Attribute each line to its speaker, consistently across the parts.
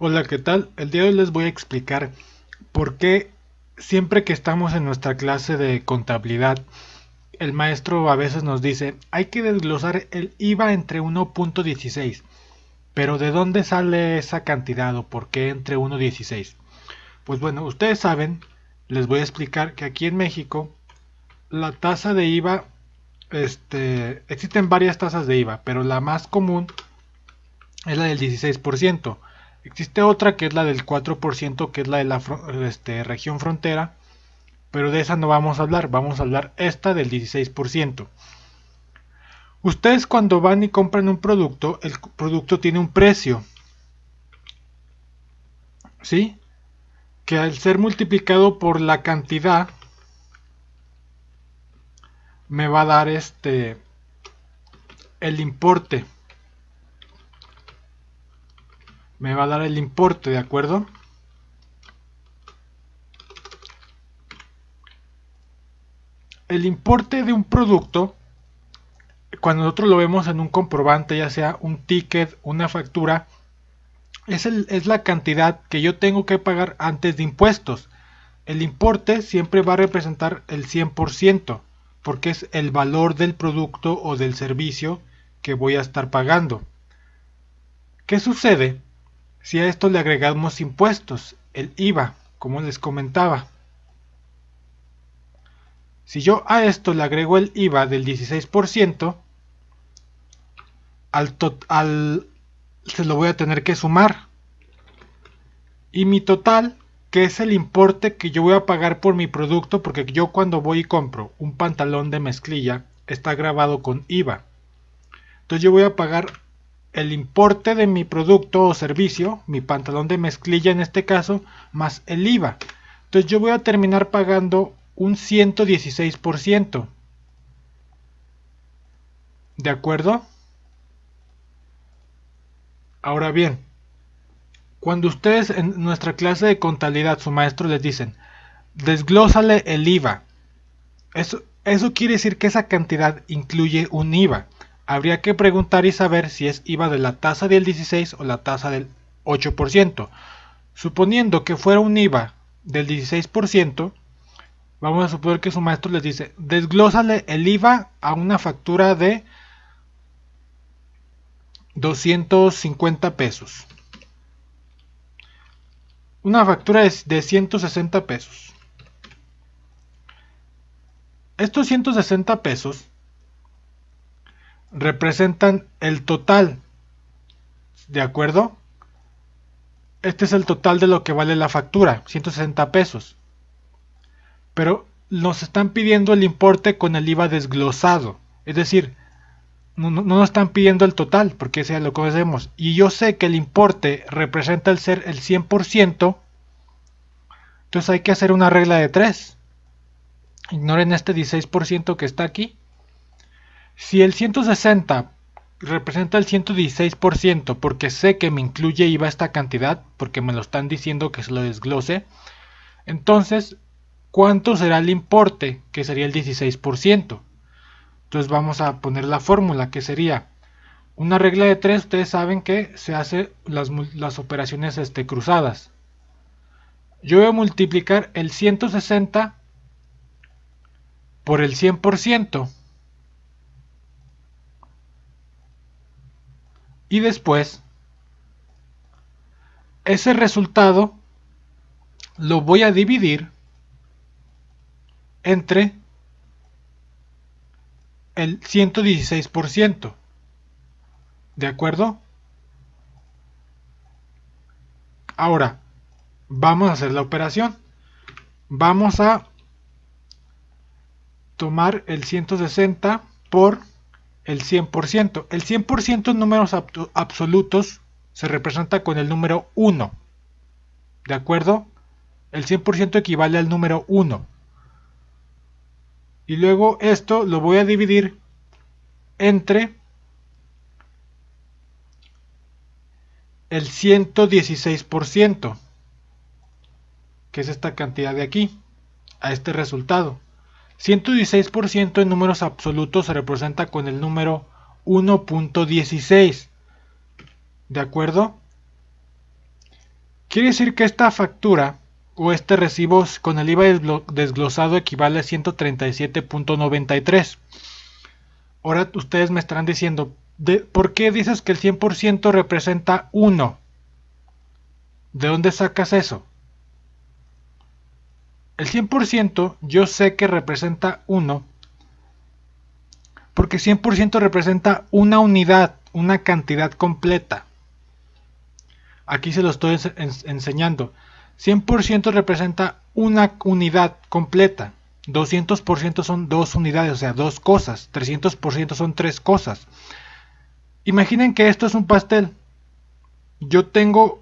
Speaker 1: Hola, ¿qué tal? El día de hoy les voy a explicar por qué siempre que estamos en nuestra clase de contabilidad, el maestro a veces nos dice, hay que desglosar el IVA entre 1.16. Pero ¿de dónde sale esa cantidad o por qué entre 1.16? Pues bueno, ustedes saben, les voy a explicar que aquí en México la tasa de IVA, este, existen varias tasas de IVA, pero la más común es la del 16%. Existe otra que es la del 4%, que es la de la este, región frontera, pero de esa no vamos a hablar, vamos a hablar esta del 16%. Ustedes cuando van y compran un producto, el producto tiene un precio. ¿Sí? Que al ser multiplicado por la cantidad, me va a dar este el importe me va a dar el importe, ¿de acuerdo? El importe de un producto, cuando nosotros lo vemos en un comprobante, ya sea un ticket, una factura, es, la cantidad que yo tengo que pagar antes de impuestos. El importe siempre va a representar el 100%, porque es el valor del producto o del servicio que voy a estar pagando. ¿Qué sucede? Si a esto le agregamos impuestos, el IVA, como les comentaba. Si yo a esto le agrego el IVA del 16%, al, total se lo voy a tener que sumar. Y mi total, que es el importe que yo voy a pagar por mi producto, porque yo cuando voy y compro un pantalón de mezclilla, está grabado con IVA. Entonces yo voy a pagar el importe de mi producto o servicio, mi pantalón de mezclilla en este caso, más el IVA. Entonces yo voy a terminar pagando un 116%. ¿De acuerdo? Ahora bien, cuando ustedes en nuestra clase de contabilidad, su maestro les dicen, desglósale el IVA. Eso, eso quiere decir que esa cantidad incluye un IVA habría que preguntar y saber si es IVA de la tasa del 16 o la tasa del 8%. Suponiendo que fuera un IVA del 16%, vamos a suponer que su maestro les dice, desglósale el IVA a una factura de 250 pesos. Una factura de 160 pesos. Estos 160 pesos representan el total. ¿De acuerdo? Este es el total de lo que vale la factura, 160 pesos. Pero nos están pidiendo el importe con el IVA desglosado. Es decir, no, nos están pidiendo el total, porque ese lo conocemos. Y yo sé que el importe representa el ser el 100%, entonces hay que hacer una regla de 3. Ignoren este 16% que está aquí. Si el 160 representa el 116%, porque sé que me incluye IVA esta cantidad, porque me lo están diciendo que se lo desglose, entonces, ¿cuánto será el importe? Que sería el 16%. Entonces vamos a poner la fórmula, que sería una regla de 3, ustedes saben que se hacen las, operaciones este, cruzadas. Yo voy a multiplicar el 160 por el 100%. y después ese resultado lo voy a dividir entre el 116%. ¿De acuerdo? Ahora, vamos a hacer la operación. Vamos a tomar el 160 por el 100%. El 100% en números absolutos se representa con el número 1. ¿De acuerdo? El 100% equivale al número 1. Y luego esto lo voy a dividir entre el 116%, que es esta cantidad de aquí, a este resultado. 116% en números absolutos se representa con el número 1.16. ¿De acuerdo? Quiere decir que esta factura o este recibo con el IVA desglosado equivale a 137.93. Ahora ustedes me estarán diciendo, ¿por qué dices que el 100% representa 1? ¿De dónde sacas eso? El 100% yo sé que representa 1, porque 100% representa una unidad, una cantidad completa. Aquí se lo estoy enseñando. 100% representa una unidad completa. 200% son dos unidades, o sea, dos cosas. 300% son tres cosas. Imaginen que esto es un pastel. Yo tengo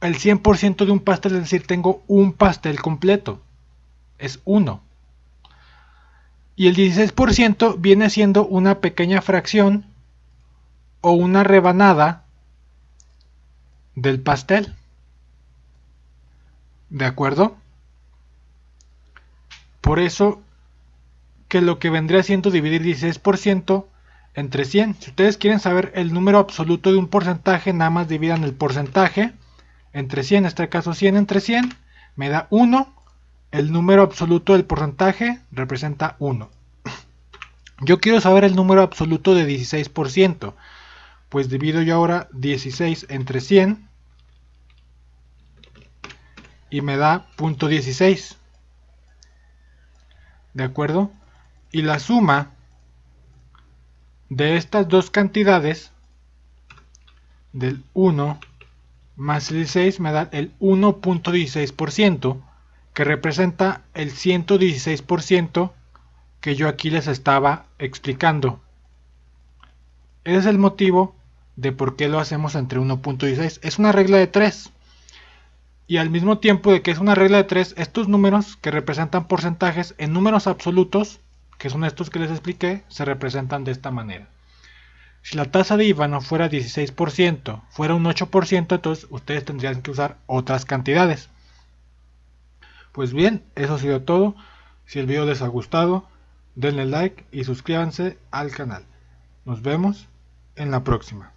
Speaker 1: el 100% de un pastel, es decir, tengo un pastel completo es 1. Y el 16% viene siendo una pequeña fracción o una rebanada del pastel. ¿De acuerdo? Por eso que lo que vendría siendo dividir 16% entre 100. Si ustedes quieren saber el número absoluto de un porcentaje, nada más dividan el porcentaje entre 100, en este caso 100 entre 100, me da 1. El número absoluto del porcentaje representa 1. Yo quiero saber el número absoluto de 16%, pues divido yo ahora 16 entre 100 y me da .16. ¿De acuerdo? Y la suma de estas dos cantidades, del 1 más el 16, me da el 1.16%, que representa el 116% que yo aquí les estaba explicando. Ese es el motivo de por qué lo hacemos entre 1.16. Es una regla de 3. Y al mismo tiempo de que es una regla de 3, estos números que representan porcentajes en números absolutos, que son estos que les expliqué, se representan de esta manera. Si la tasa de IVA no fuera 16%, fuera un 8%, entonces ustedes tendrían que usar otras cantidades. Pues bien, eso ha sido todo. Si el video les ha gustado, denle like y suscríbanse al canal. Nos vemos en la próxima.